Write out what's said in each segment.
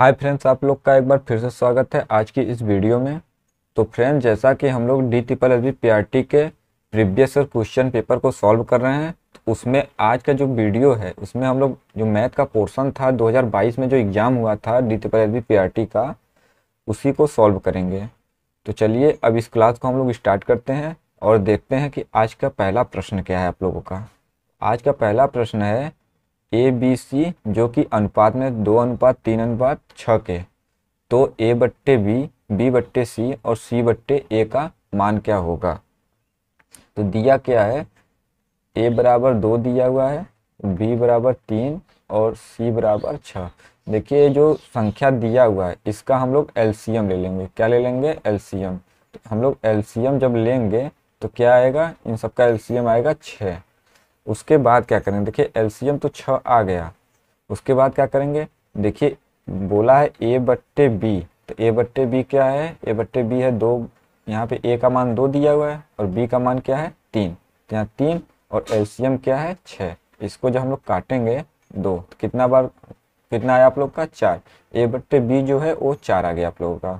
hi friends आप लोग का एक बार फिर से स्वागत है आज की इस वीडियो में तो फ्रेंड्स जैसा कि हम लोग D triple S B P R T के प्रीवियस ईयर क्वेश्चन पेपर को सॉल्व कर रहे हैं तो उसमें आज का जो वीडियो है उसमें हम लोग जो मैथ का पोर्शन था 2022 में जो एग्ज़ाम हुआ था D triple S B P R T का उसी को सॉल्व करेंगे तो चलिए अब इस क्लास को हम लोग स्टार्ट करते हैं और देखते हैं कि आज का पहला प्रश्न क्या है आप लोगों का आज का पहला प्रश्न है ए बी सी जो कि अनुपात में दो अनुपात तीन अनुपात छः के तो ए बट्टे बी बी बट्टे सी और सी बट्टे ए का मान क्या होगा तो दिया क्या है ए बराबर दो दिया हुआ है बी बराबर तीन और सी बराबर छः देखिए जो संख्या दिया हुआ है इसका हम लोग एलसीएम ले लेंगे क्या ले लेंगे एलसीएम तो हम लोग एलसीएम जब लेंगे तो क्या आएगा इन सबका एलसीएम आएगा छः उसके बाद क्या करेंगे देखिए एलसीएम तो छ आ गया उसके बाद क्या करेंगे देखिए बोला है ए बट्टे बी तो ए बट्टे बी क्या है ए बट्टे बी है दो यहाँ पे ए का मान दो दिया हुआ है और बी का मान क्या है तीन तो यहाँ तीन और एलसीएम क्या है छ इसको जब हम लोग काटेंगे दो तो कितना बार कितना आया आप लोग का चार ए बट्टे बी जो है वो चार आ गया आप लोगों का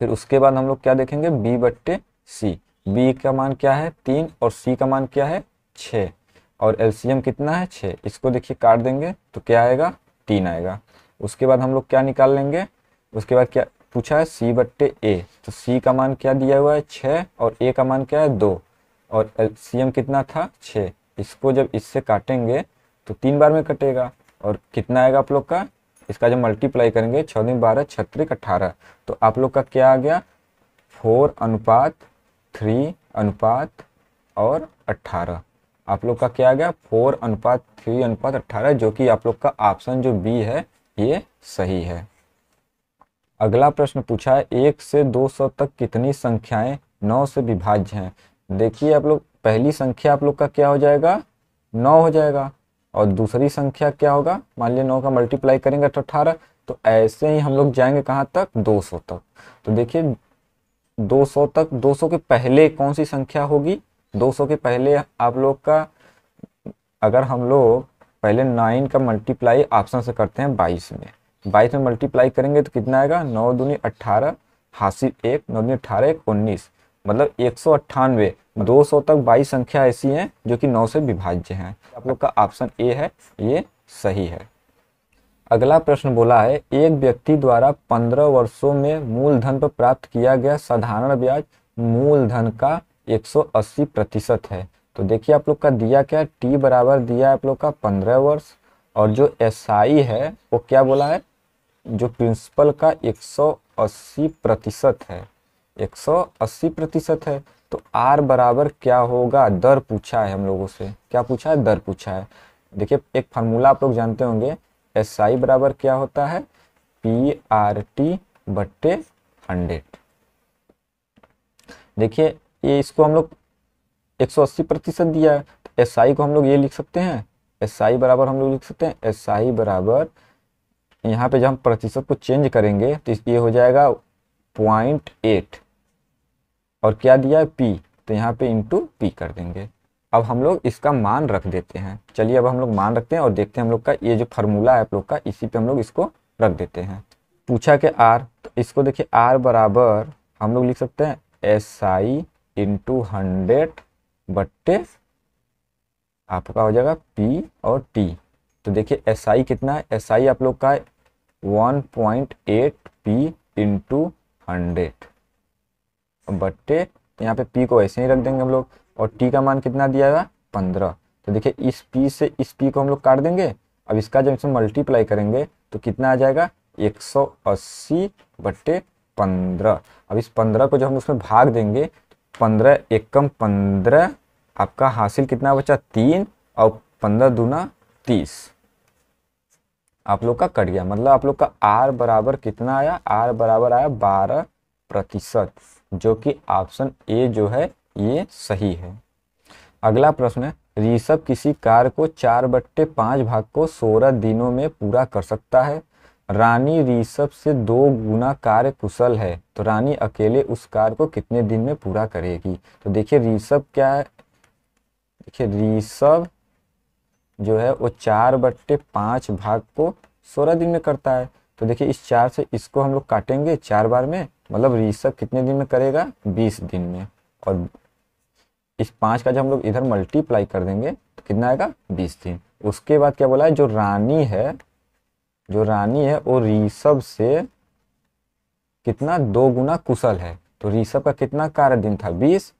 फिर उसके बाद हम लोग क्या देखेंगे बी बट्टे सी बी का मान क्या है तीन और सी का मान क्या है छः और एलसीएम कितना है छः इसको देखिए काट देंगे तो क्या आएगा तीन आएगा उसके बाद हम लोग क्या निकाल लेंगे उसके बाद क्या पूछा है सी बट्टे ए तो सी का मान क्या दिया हुआ है छः और ए का मान क्या है दो और एल कितना था छः इसको जब इससे काटेंगे तो तीन बार में कटेगा और कितना आएगा आप लोग का इसका जब मल्टीप्लाई करेंगे चौदह बारह छत्तीस अट्ठारह तो आप लोग का क्या आ गया फोर अनुपात थ्री अनुपात और अट्ठारह आप लोग का क्या आ गया फोर अनुपात थ्री अनुपात अट्ठारह जो कि आप लोग का ऑप्शन जो बी है ये सही है अगला प्रश्न पूछा है एक से दो सौ तक कितनी संख्याएं नौ से विभाज्य हैं देखिए आप लोग पहली संख्या आप लोग का क्या हो जाएगा नौ हो जाएगा और दूसरी संख्या क्या होगा मान लिया नौ का मल्टीप्लाई करेंगे तो अठारह तो ऐसे ही हम लोग जाएंगे कहाँ तक दो तक तो देखिए 200 तक 200 के पहले कौन सी संख्या होगी 200 के पहले आप लोग का अगर हम लोग पहले नाइन का मल्टीप्लाई ऑप्शन से करते हैं बाईस में बाईस में मल्टीप्लाई करेंगे तो कितना आएगा नौ दूनी अट्ठारह हासिल एक नौ दूनी अट्ठारह एक उन्नीस मतलब एक सौ अट्ठानवे दो सौ तक बाईस संख्या ऐसी हैं जो कि नौ से विभाज्य हैं आप लोग का ऑप्शन ए है ये सही है अगला प्रश्न बोला है एक व्यक्ति द्वारा पंद्रह वर्षों में मूलधन पर प्राप्त किया गया साधारण ब्याज मूलधन का 180 प्रतिशत है तो देखिए आप लोग का दिया क्या टी बराबर दिया है आप लोग का पंद्रह वर्ष और जो एस है वो क्या बोला है जो प्रिंसिपल का 180 प्रतिशत है 180 प्रतिशत है तो आर बराबर क्या होगा दर पूछा है हम लोगों से क्या पूछा है दर पूछा है देखिए एक फार्मूला आप लोग जानते होंगे एस आई बराबर क्या होता है पी आर टी बट्टे हंड्रेड देखिए ये इसको हम लोग 180 प्रतिशत दिया है तो एस आई को हम लोग ये लिख सकते हैं एस आई बराबर हम लोग लिख सकते हैं एस आई बराबर यहाँ पे जब हम प्रतिशत को चेंज करेंगे तो ये हो जाएगा पॉइंट एट और क्या दिया है पी तो यहाँ पे इंटू पी कर देंगे अब हम लोग इसका मान रख देते हैं चलिए अब हम लोग मान रखते हैं और देखते हैं हम लोग का ये जो फार्मूला है आप लोग का इसी पे हम लोग इसको रख देते हैं पूछा कि आर तो इसको देखिए आर बराबर हम लोग लिख सकते हैं एस आई इंटू हंड्रेड बट्टे आपका हो जाएगा पी और टी तो देखिए एस आई कितना है एस आई आप लोग का है one point eight P into hundred बट्टे तो यहाँ पे पी को ऐसे ही रख देंगे हम लोग और टी का मान कितना दिया हुआ पंद्रह तो देखिए इस पी से इस पी को हम लोग काट देंगे अब इसका जब इसमें मल्टीप्लाई करेंगे तो कितना आ जाएगा 180 सौ अस्सी बट्टे पंद्रह अब इस पंद्रह को जब हम उसमें भाग देंगे तो पंद्रह एकम पंद्रह आपका हासिल कितना बचा तीन और पंद्रह दूना तीस आप लोग का कट गया मतलब आप लोग का आर बराबर कितना आया आर बराबर आया बारह प्रतिशत जो कि ऑप्शन ए जो है ये सही है अगला प्रश्न है ऋषभ किसी कार्य को चार बट्टे पाँच भाग को सोलह दिनों में पूरा कर सकता है रानी ऋषभ से दो गुना कार्य कुशल है तो रानी अकेले उस कार्य को कितने दिन में पूरा करेगी तो देखिए ऋषभ क्या है देखिए ऋषभ जो है वो चार बट्टे पाँच भाग को सोलह दिन में करता है तो देखिए इस चार से इसको हम लोग काटेंगे चार बार में मतलब ऋषभ कितने दिन में करेगा बीस दिन में और इस पाँच का जब हम लोग इधर मल्टीप्लाई कर देंगे तो कितना आएगा बीस दिन उसके बाद क्या बोला है जो रानी है जो रानी है वो ऋषभ से कितना दो गुना कुशल है तो ऋषभ का कितना कार्य दिन था बीस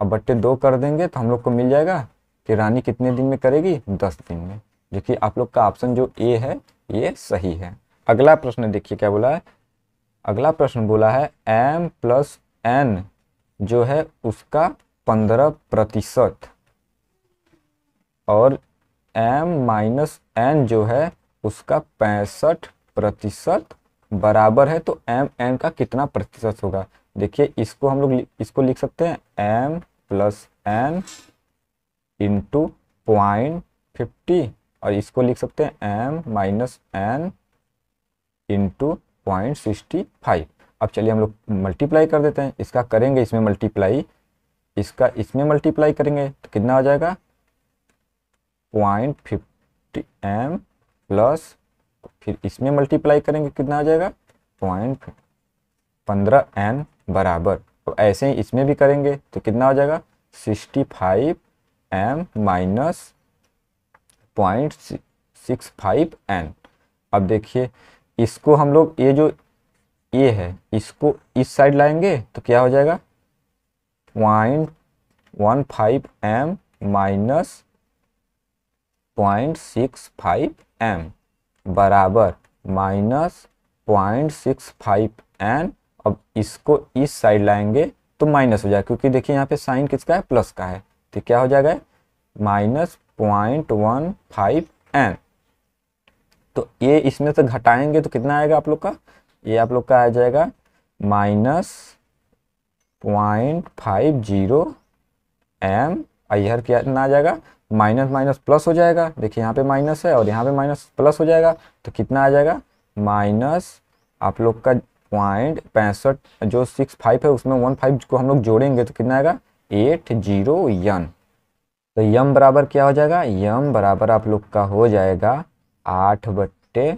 और बट्टे दो कर देंगे तो हम लोग को मिल जाएगा कि रानी कितने दिन में करेगी दस दिन में जो कि आप लोग का ऑप्शन जो ए है ये सही है अगला प्रश्न देखिए क्या बोला है अगला प्रश्न बोला है एम प्लस एन जो है उसका पंद्रह प्रतिशत और एम माइनस एन जो है उसका पैंसठ प्रतिशत बराबर है तो एम एन का कितना प्रतिशत होगा देखिए इसको हम लोग इसको लिख सकते हैं M plus N into point fifty और इसको लिख सकते हैं M minus N into point sixty five अब चलिए हम लोग मल्टीप्लाई कर देते हैं इसका करेंगे इसमें मल्टीप्लाई इसका इसमें मल्टीप्लाई करेंगे तो कितना हो जाएगा पॉइंट फिफ्टी एम प्लस फिर इसमें मल्टीप्लाई करेंगे कितना आ जाएगा पॉइंट पंद्रह एन बराबर तो ऐसे ही इसमें भी करेंगे तो कितना हो जाएगा sixty five M minus point six five N अब देखिए इसको हम लोग ये जो ये है इसको इस साइड लाएंगे तो क्या हो जाएगा point one five M minus point six five M बराबर minus point six five N अब इसको इस साइड लाएंगे तो माइनस हो जाएगा क्योंकि देखिए यहाँ पे साइन किसका है प्लस का है तो क्या हो जाएगा minus point one five N तो ये इसमें से घटाएंगे तो कितना आएगा आप लोग का ये आप लोग का आ जाएगा minus point five zero M आई क्या ना आ जाएगा माइनस माइनस प्लस हो जाएगा देखिए यहाँ पे माइनस है और यहाँ पे माइनस प्लस हो जाएगा तो कितना आ जाएगा माइनस आप लोग का पॉइंट पैंसठ जो सिक्स फाइव है उसमें वन फाइव को हम लोग जोड़ेंगे तो कितना आएगा एट जीरो यन तो यम बराबर क्या हो जाएगा यम बराबर आप लोग का हो जाएगा आठ बट्टे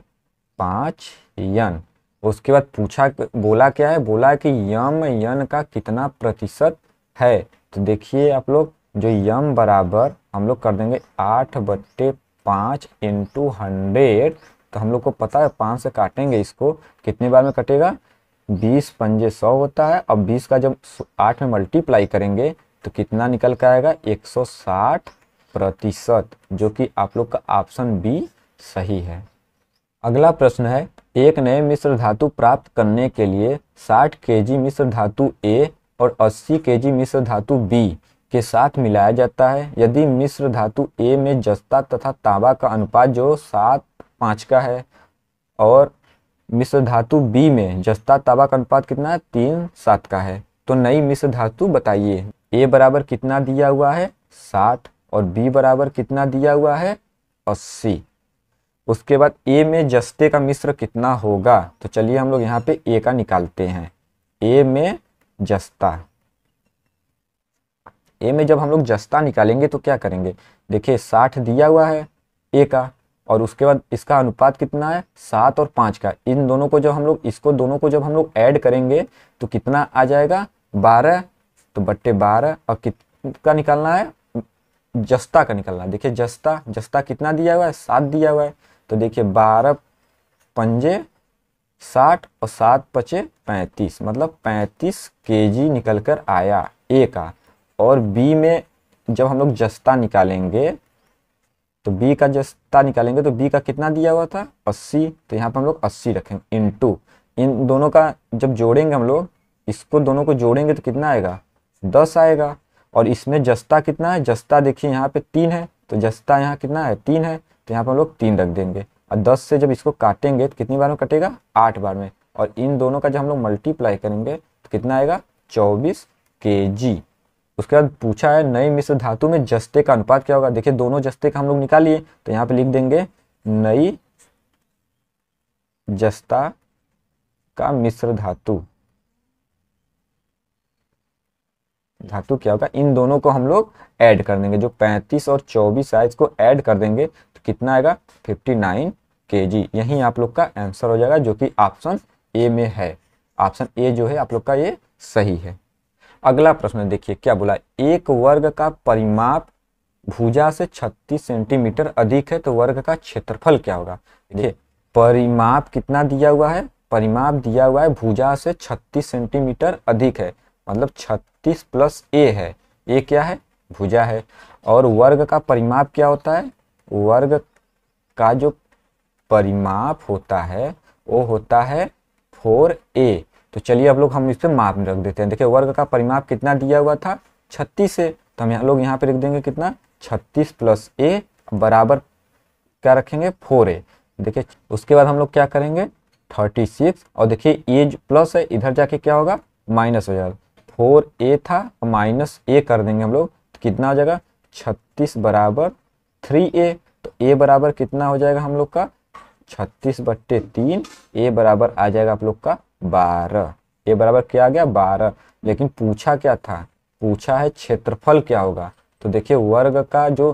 पाँच यन उसके बाद पूछा बोला क्या है बोला कि यम यन का कितना प्रतिशत है तो देखिए आप लोग जो यम बराबर हम लोग कर देंगे आठ बट्टे पाँच इंटू हंड्रेड तो हम लोग को पता है पाँच से काटेंगे इसको कितने बार में कटेगा बीस पंजे सौ होता है और बीस का जब आठ में मल्टीप्लाई करेंगे तो कितना निकल कर आएगा एक सौ साठ प्रतिशत जो कि आप लोग का ऑप्शन बी सही है अगला प्रश्न है एक नए मिश्र धातु प्राप्त करने के लिए 60 केजी मिश्र धातु ए और 80 केजी मिश्र धातु बी के साथ मिलाया जाता है यदि मिश्र धातु ए में जस्ता तथा तांबा का अनुपात जो सात पाँच का है और मिश्र धातु बी में जस्ता तांबा का अनुपात कितना है तीन सात का है तो नई मिश्र धातु बताइए ए बराबर कितना दिया हुआ है साठ और बी बराबर कितना दिया हुआ है अस्सी उसके बाद ए में जस्ते का मिश्र कितना होगा तो चलिए हम लोग यहाँ पे ए का निकालते हैं ए में जस्ता ए में जब हम लोग जस्ता निकालेंगे तो क्या करेंगे देखिए साठ दिया हुआ है ए का और उसके बाद इसका अनुपात कितना है सात और पाँच का इन दोनों को जब हम लोग इसको दोनों को जब हम लोग ऐड करेंगे तो कितना आ जाएगा बारह तो बट्टे बारह और कितना निकालना है जस्ता का निकालना है देखिए जस्ता जस्ता कितना दिया हुआ है सात दिया हुआ है तो देखिए बारह पंजे साठ और सात पचे पैंतीस मतलब पैंतीस के जी निकल कर आया ए का और बी में जब हम लोग जस्ता निकालेंगे तो बी का जस्ता निकालेंगे तो बी का कितना दिया हुआ था अस्सी तो यहाँ पर हम लोग अस्सी रखेंगे इन टू इन दोनों का जब जोड़ेंगे हम लोग इसको दोनों को जोड़ेंगे तो कितना आएगा दस आएगा और इसमें जस्ता कितना है जस्ता देखिए यहाँ पे तीन है तो जस्ता यहाँ कितना है तीन है तो यहाँ पर हम लोग तीन रख देंगे और दस से जब इसको काटेंगे तो कितनी बार में कटेगा आठ बार में और इन दोनों का जब हम लोग मल्टीप्लाई करेंगे तो कितना आएगा चौबीस के जी उसके बाद पूछा है नई मिश्र धातु में जस्ते का अनुपात क्या होगा देखिए दोनों जस्ते का हम लोग निकालिए तो यहाँ पे लिख देंगे नई जस्ता का मिश्र धातु धातु क्या होगा इन दोनों को हम लोग ऐड कर देंगे जो 35 और 24 साइज इसको ऐड कर देंगे कितना आएगा 59 जी यही आप लोग का आंसर हो जाएगा जो कि ऑप्शन ए में है ऑप्शन ए जो है आप लोग का ये सही है अगला प्रश्न देखिए क्या बोला एक वर्ग का परिमाप भुजा से 36 सेंटीमीटर अधिक है तो वर्ग का क्षेत्रफल क्या होगा देखिए परिमाप कितना दिया हुआ है परिमाप दिया हुआ है भुजा से 36 सेंटीमीटर अधिक है मतलब 36 प्लस ए है ए क्या है भुजा है और वर्ग का परिमाप क्या होता है वर्ग का जो परिमाप होता है वो होता है फोर ए तो चलिए अब लोग हम इस पर माप रख देते हैं देखिए वर्ग का परिमाप कितना दिया हुआ था छत्तीस से तो हम यहाँ लोग यहाँ पे लिख देंगे कितना छत्तीस प्लस ए बराबर क्या रखेंगे फोर ए देखिए उसके बाद हम लोग क्या करेंगे थर्टी सिक्स और देखिए ए प्लस है इधर जाके क्या होगा माइनस हो जाएगा फोर ए था माइनस ए कर देंगे हम लोग तो कितना हो जाएगा छत्तीस बराबर थ्री ए तो ए बराबर कितना हो जाएगा हम लोग का छत्तीस बट्टे तीन ए बराबर आ जाएगा आप लोग का बारह ए बराबर क्या आ गया बारह लेकिन पूछा क्या था पूछा है क्षेत्रफल क्या होगा तो देखिए वर्ग का जो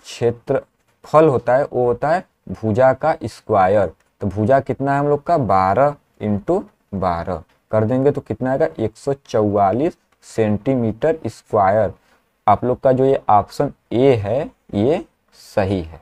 क्षेत्रफल होता है वो होता है भुजा का स्क्वायर तो भुजा कितना है हम लोग का बारह इंटू बारह कर देंगे तो कितना आएगा एक सेंटीमीटर स्क्वायर आप लोग का जो ये ऑप्शन ए है ये सही है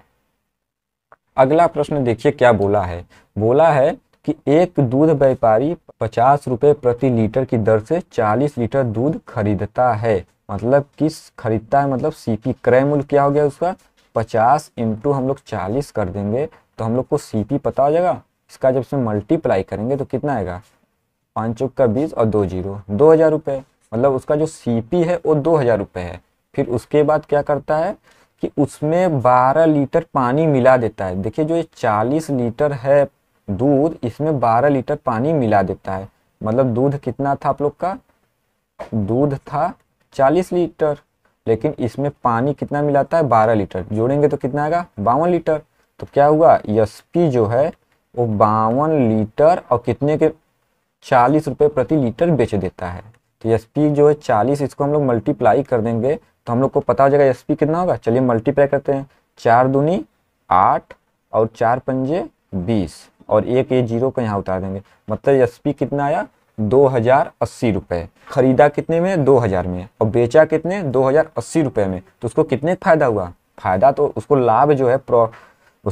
अगला प्रश्न देखिए क्या बोला है बोला है कि एक दूध व्यापारी पचास रुपये प्रति लीटर की दर से चालीस लीटर दूध खरीदता है मतलब किस खरीदता है मतलब सीपी क्रय मूल्य क्या हो गया उसका पचास इंटू हम लोग चालीस कर देंगे तो हम लोग को सीपी पता हो जाएगा इसका जब से मल्टीप्लाई करेंगे तो कितना आएगा पाँच चौक का बीस और दो जीरो दो हज़ार रुपये मतलब उसका जो सीपी है वो दो हज़ार रुपये है फिर उसके बाद क्या करता है कि उसमें 12 लीटर पानी मिला देता है देखिए जो ये 40 लीटर है दूध इसमें 12 लीटर पानी मिला देता है मतलब दूध कितना था आप लोग का दूध था 40 लीटर लेकिन इसमें पानी कितना मिलाता है 12 लीटर जोड़ेंगे तो कितना आएगा बावन लीटर तो क्या हुआ एस जो है वो बावन लीटर और कितने के चालीस रुपये प्रति लीटर बेच देता है तो एस जो है चालीस इसको हम लोग मल्टीप्लाई कर देंगे तो हम लोग को पता हो जाएगा एस पी कितना होगा चलिए मल्टीप्लाई करते हैं चार दूनी आठ और चार पंजे बीस और एक ये जीरो को यहाँ उतार देंगे मतलब एस पी कितना आया दो हज़ार अस्सी रुपये ख़रीदा कितने में दो हज़ार में और बेचा कितने दो हज़ार अस्सी रुपये में तो उसको कितने फ़ायदा हुआ फ़ायदा तो उसको लाभ जो है प्रो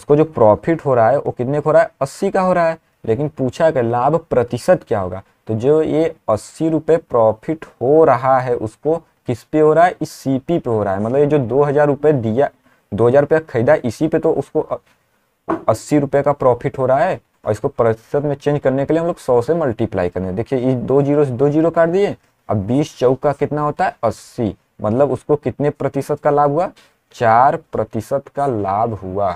उसको जो प्रॉफिट हो रहा है वो कितने हो रहा है अस्सी का हो रहा है लेकिन पूछा कि लाभ प्रतिशत क्या होगा तो जो ये अस्सी रुपये प्रॉफिट हो रहा है उसको किस पे हो रहा है इस सीपी पे हो रहा है मतलब ये जो दो हज़ार रुपये दिया दो हज़ार रुपया खरीदा इसी पे तो उसको अस्सी रुपये का प्रॉफिट हो रहा है और इसको प्रतिशत में चेंज करने के लिए हम लोग सौ से मल्टीप्लाई करने देखिए ये दो जीरो से दो जीरो काट दिए अब बीस चौक का कितना होता है अस्सी मतलब उसको कितने प्रतिशत का लाभ हुआ चार प्रतिशत का लाभ हुआ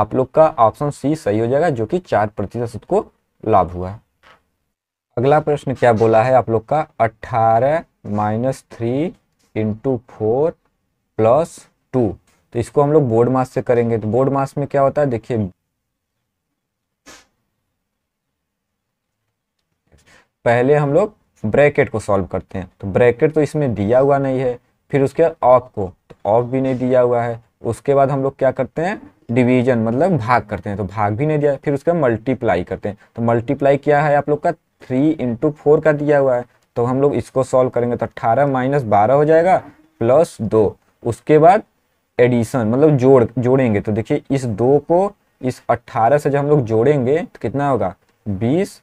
आप लोग का ऑप्शन सी सही हो जाएगा जो कि चार प्रतिशत को लाभ हुआ अगला प्रश्न क्या बोला है आप लोग का अठारह minus three into four plus two तो इसको हम लोग बोर्ड मास से करेंगे तो बोर्ड मास में क्या होता है देखिए पहले हम लोग ब्रैकेट को सॉल्व करते हैं तो ब्रैकेट तो इसमें दिया हुआ नहीं है फिर उसके बाद ऑफ को तो ऑफ भी नहीं दिया हुआ है उसके बाद हम लोग क्या करते हैं डिवीजन मतलब भाग करते हैं तो भाग भी नहीं दिया फिर उसका मल्टीप्लाई करते हैं तो मल्टीप्लाई क्या है आप लोग का थ्री इंटू फोर का दिया हुआ है तो हम लोग इसको सॉल्व करेंगे तो अट्ठारह माइनस बारह हो जाएगा प्लस दो उसके बाद एडिशन मतलब जोड़ जोड़ेंगे तो देखिए इस दो को इस अट्ठारह से जब हम लोग जोड़ेंगे तो कितना होगा बीस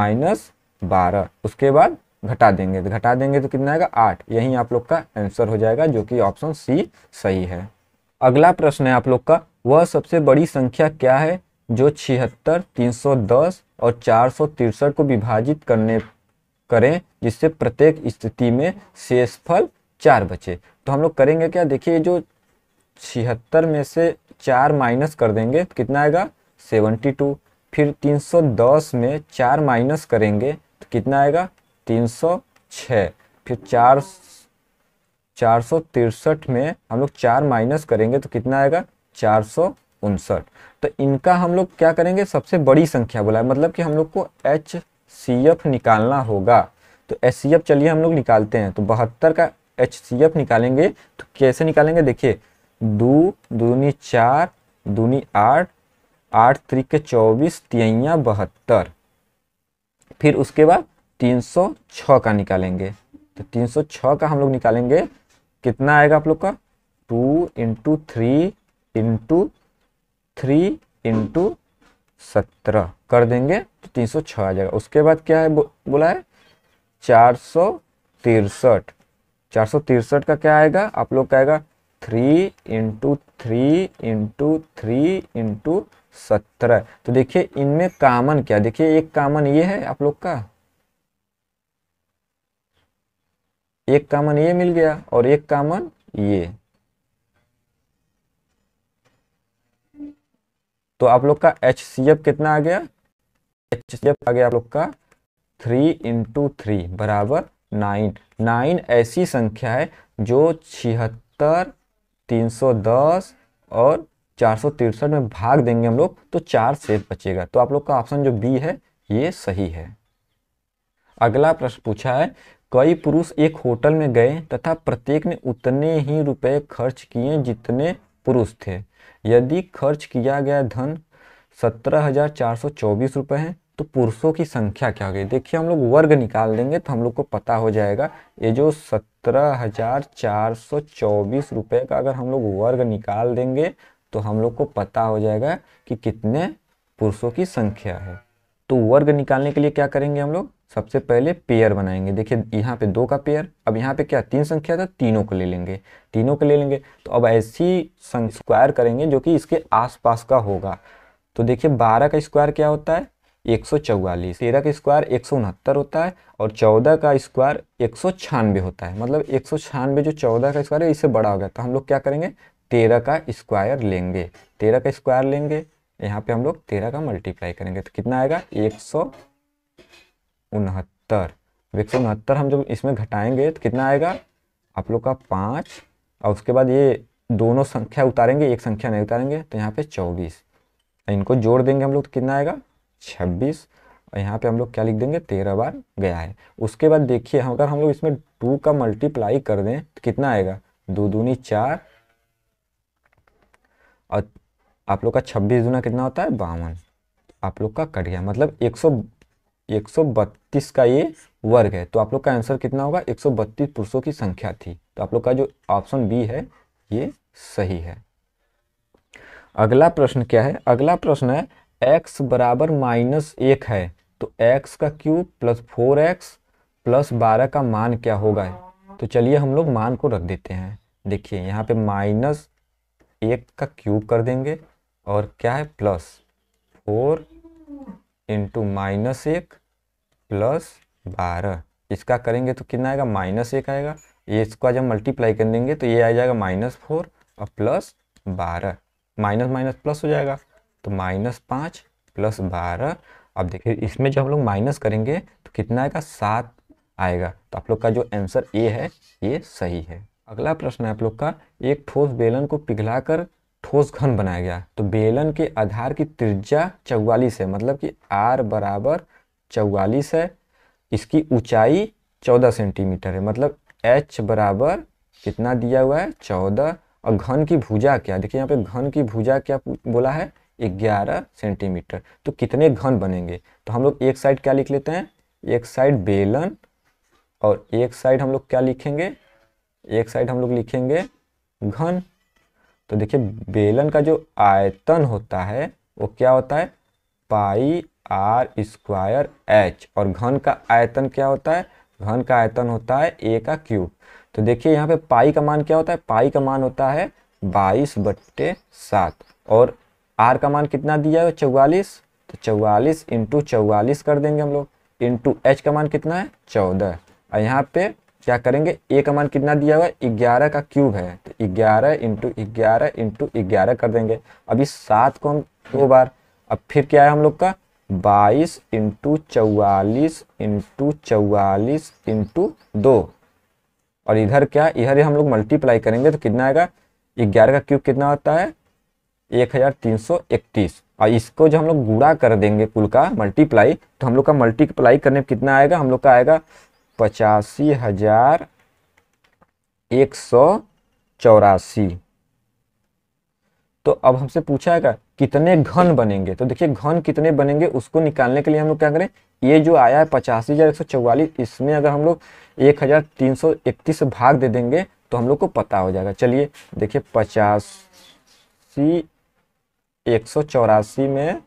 माइनस बारह उसके बाद घटा देंगे तो घटा देंगे तो कितना आएगा आठ यही आप लोग का आंसर हो जाएगा जो कि ऑप्शन सी सही है अगला प्रश्न है आप लोग का वह सबसे बड़ी संख्या क्या है जो छिहत्तर तीन सौ दस और चार सौ तिरसठ को विभाजित करने करें जिससे प्रत्येक स्थिति में शेषफल चार बचे तो हम लोग करेंगे क्या देखिए जो छिहत्तर में से चार माइनस कर देंगे तो कितना आएगा सेवेंटी टू फिर 310 में चार माइनस करेंगे तो कितना आएगा 306 फिर चार चार सौ तिरसठ में हम लोग चार माइनस करेंगे तो कितना आएगा चार सौ उनसठ तो इनका हम लोग क्या करेंगे सबसे बड़ी संख्या बोला है मतलब कि हम लोग को एच सी एफ निकालना होगा तो एच सी एफ चलिए हम लोग निकालते हैं तो बहत्तर का एच सी एफ निकालेंगे तो कैसे निकालेंगे देखिए दो दूनी चार दूनी आठ आठ के चौबीस तिया बहत्तर फिर उसके बाद 306 का निकालेंगे तो 306 का हम लोग निकालेंगे कितना आएगा आप लोग का two into three into three into सत्रह कर देंगे तो तीन सौ छः आ जाएगा उसके बाद क्या है बो, बोला है चार सौ तिरसठ चार सौ तिरसठ का क्या आएगा आप लोग का आएगा three into three into three into सत्रह तो देखिए इनमें कामन क्या देखिए एक कामन ये है आप लोग का एक कामन ये मिल गया और एक कामन ये तो आप लोग का एच कितना आ गया एच आ गया आप लोग का थ्री इंटू थ्री बराबर नाइन नाइन ऐसी संख्या है जो छिहत्तर तीन सौ दस और चार सौ तिरसठ में भाग देंगे हम लोग तो चार से बचेगा तो आप लोग का ऑप्शन जो बी है ये सही है अगला प्रश्न पूछा है कई पुरुष एक होटल में गए तथा प्रत्येक ने उतने ही रुपए खर्च किए जितने पुरुष थे यदि खर्च किया गया धन सत्रह हजार चार सौ चौबीस रुपये है तो पुरुषों की संख्या क्या हो गई देखिए हम लोग वर्ग निकाल देंगे तो हम लोग को पता हो जाएगा ये जो सत्रह हजार चार सौ चौबीस रुपये का अगर हम लोग वर्ग निकाल देंगे तो हम लोग को पता हो जाएगा कि कितने पुरुषों की संख्या है तो वर्ग निकालने के लिए क्या करेंगे हम लोग सबसे पहले पेयर बनाएंगे देखिए यहाँ पे दो का पेयर अब यहाँ पे क्या तीन संख्या था तीनों को ले लेंगे तीनों को ले लेंगे तो अब ऐसी स्क्वायर करेंगे जो कि इसके आसपास का होगा तो देखिए बारह का स्क्वायर क्या होता है एक सौ चौवालीस तेरह का स्क्वायर एक सौ उनहत्तर होता है और चौदह का स्क्वायर एक सौ छियानवे होता है मतलब एक सौ छियानवे जो चौदह का स्क्वायर है इससे बड़ा हो गया तो हम लोग क्या करेंगे तेरह का स्क्वायर लेंगे तेरह का स्क्वायर लेंगे यहाँ पे हम लोग तेरह का मल्टीप्लाई करेंगे तो कितना आएगा एक सौ उनहत्तर एक सौ उनहत्तर हम जब इसमें घटाएंगे तो कितना आएगा आप लोग का पाँच और उसके बाद ये दोनों संख्या उतारेंगे एक संख्या नहीं उतारेंगे तो यहाँ पे चौबीस इनको जोड़ देंगे हम लोग तो कितना आएगा छब्बीस और यहाँ पे हम लोग क्या लिख देंगे तेरह बार गया है उसके बाद देखिए अगर हम लोग इसमें टू का मल्टीप्लाई कर दें तो कितना आएगा दो दूनी चार और आप लोग का छब्बीस दूना कितना होता है बावन आप लोग का कट गया मतलब एक सौ 132 का ये वर्ग है तो आप लोग का आंसर कितना होगा 132 पुरुषों की संख्या थी तो आप लोग का जो ऑप्शन बी है ये सही है अगला प्रश्न क्या है अगला प्रश्न है एक्स बराबर माइनस एक है तो एक्स का cube plus four X plus बारह का मान क्या होगा तो चलिए हम लोग मान को रख देते हैं देखिए यहाँ पे माइनस एक का क्यूब कर देंगे और क्या है प्लस फोर इंटू माइनस एक प्लस बारह इसका करेंगे तो कितना आएगा माइनस एक आएगा ये इसको जब मल्टीप्लाई कर देंगे तो ये आ जाएगा माइनस फोर और प्लस बारह माइनस माइनस प्लस हो जाएगा तो माइनस पाँच प्लस बारह अब देखिए इसमें जब हम लोग माइनस करेंगे तो कितना आएगा सात आएगा तो आप लोग का जो आंसर ए है ये सही है अगला प्रश्न है आप लोग का एक ठोस बेलन को पिघलाकर ठोस घन बनाया गया तो बेलन के आधार की त्रिज्या चौवालीस है मतलब कि आर बराबर चौवालीस है इसकी ऊंचाई चौदह सेंटीमीटर है मतलब एच बराबर कितना दिया हुआ है चौदह और घन की भुजा क्या देखिए यहाँ पे घन की भुजा क्या बोला है ग्यारह सेंटीमीटर तो कितने घन बनेंगे तो हम लोग एक साइड क्या लिख लेते हैं एक साइड बेलन और एक साइड हम लोग क्या लिखेंगे एक साइड हम लोग लिखेंगे घन तो देखिए बेलन का जो आयतन होता है वो क्या होता है पाई आर स्क्वायर एच और घन का आयतन क्या होता है घन का आयतन होता है ए का क्यूब तो देखिए यहाँ पे पाई का मान क्या होता है पाई का मान होता है बाईस बट्टे सात और आर का मान कितना दिया है चौवालीस तो चौवालीस इंटू चौवालीस कर देंगे हम लोग इंटू एच का मान कितना है चौदह और यहाँ पे क्या करेंगे ए का मान कितना दिया हुआ है ग्यारह का क्यूब है तो ग्यारह इंटू ग्यारह इंटू ग्यारह कर देंगे अभी सात को हम दो बार अब फिर क्या है हम लोग का बाईस इंटू चौवालीस इंटू चौवालीस इंटू दो और इधर क्या इधर हम लोग मल्टीप्लाई करेंगे तो कितना आएगा ग्यारह का क्यूब कितना होता है एक हज़ार तीन सौ इकतीस और इसको जो हम लोग गुड़ा कर देंगे कुल का मल्टीप्लाई तो हम लोग का मल्टीप्लाई करने में कितना आएगा हम लोग का आएगा पचासी हजार एक सौ चौरासी तो अब हमसे पूछा है कितने घन बनेंगे तो देखिए घन कितने बनेंगे उसको निकालने के लिए हम लोग क्या करें ये जो आया है पचासी हजार एक सौ चौवालीस इसमें अगर हम लोग एक हजार तीन सौ इकतीस भाग दे देंगे तो हम लोग को पता हो जाएगा चलिए देखिए पचासी एक सौ चौरासी में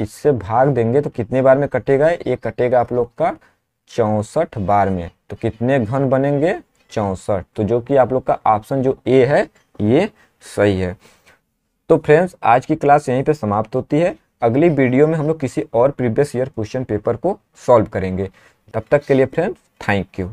इससे भाग देंगे तो कितने बार में कटेगा ये कटेगा आप लोग का चौंसठ बार में तो कितने घन बनेंगे चौंसठ तो जो कि आप लोग का ऑप्शन जो ए है ये सही है तो फ्रेंड्स आज की क्लास यहीं पे समाप्त होती है अगली वीडियो में हम लोग किसी और प्रीवियस ईयर क्वेश्चन पेपर को सॉल्व करेंगे तब तक के लिए फ्रेंड्स थैंक यू